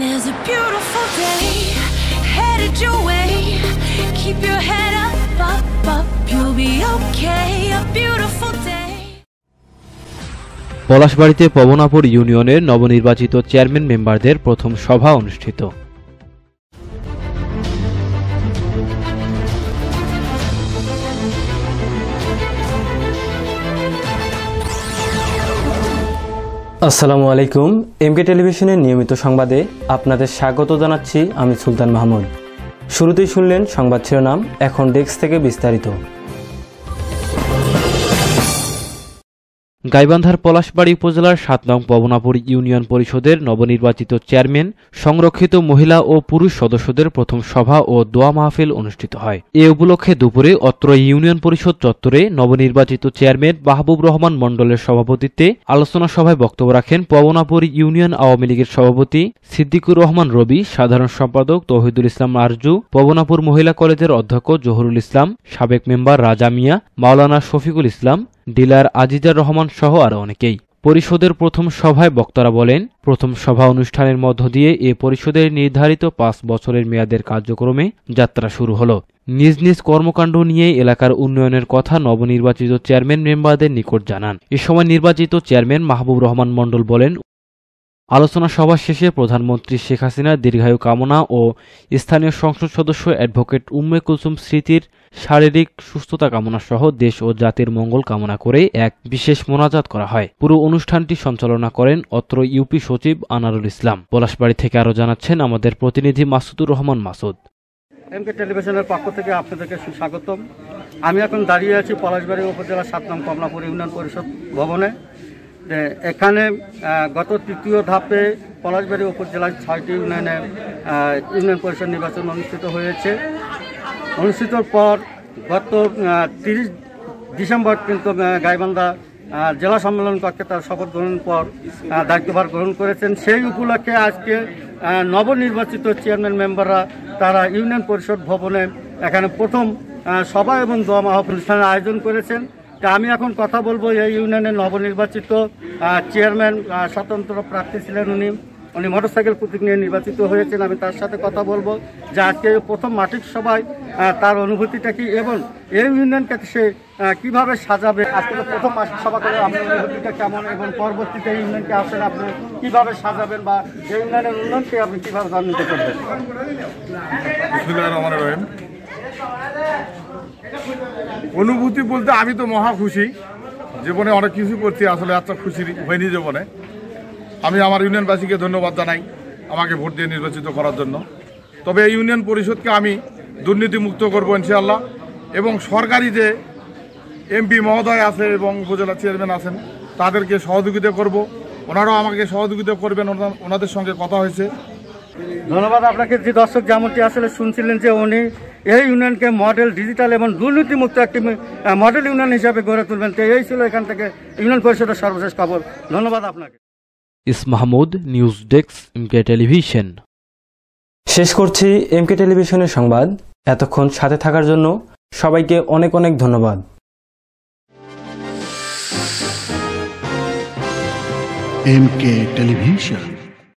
There's a beautiful day headed your way. Keep your head up, up, up. You'll be okay. A beautiful day. পলাশবাড়িতে পবনাপুর ইউনিয়নের নবনির্বাচিত chairman মেম্বারদের প্রথম সভা অনুষ্ঠিত আসসালামু আলাইকুম এমকে টেলিভিশনের নিয়মিত সংবাদে আপনাদের স্বাগত জানাচ্ছি আমি সুলতান মাহমুদ শুরুতেই শুনলেন সংবাদ শিরোনাম এখন ডেস্ক থেকে বিস্তারিত গাইবান্ধার পলাশবাড়ি উপজেলার সাত নং পবনাপুর ইউনিয়ন পরিষদের নবনির্বাচিত চেয়ারম্যান সংরক্ষিত মহিলা ও পুরুষ সদস্যদের প্রথম সভা ও দোয়া মাহফিল অনুষ্ঠিত হয় এ উপলক্ষে দুপুরে অত্র ইউনিয়ন পরিষদ চত্বরে নবনির্বাচিত চেয়ারম্যান মাহবুব রহমান মণ্ডলের সভাপতিত্বে আলোচনা সভায় বক্তব্য রাখেন পবনাপুর ইউনিয়ন আওয়ামী লীগের সভাপতি সিদ্দিকুর রহমান রবি সাধারণ সম্পাদক তহিদুল ইসলাম আরজু পবনাপুর মহিলা কলেজের অধ্যক্ষ জহুরুল ইসলাম সাবেক মেম্বার রাজা মিয়া মাওলানা শফিকুল ইসলাম ডিলার আজিজার রহমান সহ আরও অনেকেই পরিষদের প্রথম সভায় বক্তারা বলেন প্রথম সভা অনুষ্ঠানের মধ্য দিয়ে এ পরিষদের নির্ধারিত পাঁচ বছরের মেয়াদের কার্যক্রমে যাত্রা শুরু হল নিজ নিজ কর্মকাণ্ড নিয়ে এলাকার উন্নয়নের কথা নবনির্বাচিত চেয়ারম্যান মেম্বারদের নিকট জানান এ সময় নির্বাচিত চেয়ারম্যান মাহবুব রহমান মণ্ডল বলেন আলোচনা সভা শেষে প্রধানমন্ত্রী শেখ হাসিনার দীর্ঘায়ু কামনা ও স্থানীয় সংসদ সদস্য অ্যাডভোকেট উম্মে কুলসুম স্মৃতির শারীরিক সুস্থতা কামনা সহ দেশ ও জাতির মঙ্গল কামনা করে এক বিশেষ মোনাজাত করা হয় পুরো অনুষ্ঠানটি সঞ্চালনা করেন অত্র ইউপি সচিব আনারুল ইসলাম পলাশবাড়ি থেকে আরও জানাচ্ছেন আমাদের প্রতিনিধি মাসুদুর রহমান মাসুদ এমকে টেলিভিশনের পক্ষ থেকে আপনাদেরকে সুস্বাগতম আমি এখন দাঁড়িয়ে আছি পলাশবাড়ি উপজেলা সাত নং কমলাপুর ইউনিয়ন পরিষদ ভবনে এখানে গত তৃতীয় ধাপে পলাশবাড়ি উপজেলার ছয়টি ইউনিয়নে ইউনিয়ন পরিষদ নির্বাচন অনুষ্ঠিত হয়েছে অনুষ্ঠিতর পর গত তিরিশ ডিসেম্বর কিন্তু গাইবান্ধা জেলা সম্মেলন কক্ষে তার শপথ গ্রহণ পর দায়িত্বভার গ্রহণ করেছেন সেই উপলক্ষে আজকে নবনির্বাচিত চেয়ারম্যান মেম্বাররা তারা ইউনিয়ন পরিষদ ভবনে এখানে প্রথম সভা এবং দোয়া মাহফিল আয়োজন করেছেন তা আমি এখন কথা বলবো এই ইউনিয়নের নবনির্বাচিত চেয়ারম্যান স্বতন্ত্র প্রার্থী ছিলেন উনি উনি মোটরসাইকেল প্রতীক নিয়ে নির্বাচিত হয়েছেন আমি তার সাথে কথা বলবো যে আজকে প্রথম মাটির সভায় তার অনুভূতিটা কি এবং এই ইউনিয়নকে সে কীভাবে সাজাবে আজকে প্রথম মাটির সভা করে আপনার অনুভূতিটা কেমন এবং পরবর্তীতে এই ইউনিয়নকে আসেন আপনি কীভাবে সাজাবেন বা এই ইউনিয়নের উন্নয়নকে আপনি কীভাবে জানিতে করবেন অনুভূতি বলতে আমি তো মহা খুশি জীবনে অনেক কিছু করছি আসলে এত খুশি হয়নি জীবনে আমি আমার ইউনিয়নবাসীকে ধন্যবাদ জানাই আমাকে ভোট দিয়ে নির্বাচিত করার জন্য তবে এই ইউনিয়ন পরিষদকে আমি দুর্নীতিমুক্ত করবো ইনশাআল্লাহ এবং সরকারি যে এমপি মহোদয় আছে এবং উপজেলা চেয়ারম্যান আছেন তাদেরকে সহযোগিতা করব ওনারাও আমাকে সহযোগিতা করবেন ওনাদের সঙ্গে কথা হয়েছে ধন্যবাদ আপনাকে যে দর্শক যেমনটি আসলে শুনছিলেন যে উনি এই ইউনিয়নকে মডেল ডিজিটাল এবং দুর্নীতিমুক্ত একটি মডেল ইউনিয়ন হিসাবে গড়ে তুলবেন তো এই ছিল এখান থেকে ইউনিয়ন পরিষদের সর্বশেষ খবর ধন্যবাদ আপনাকে ইস মাহমুদ নিউজ ডেস্ক কে টেলিভিশন শেষ করছি এমকে টেলিভিশনের সংবাদ এতক্ষণ সাথে থাকার জন্য সবাইকে অনেক অনেক ধন্যবাদ এমকে টেলিভিশন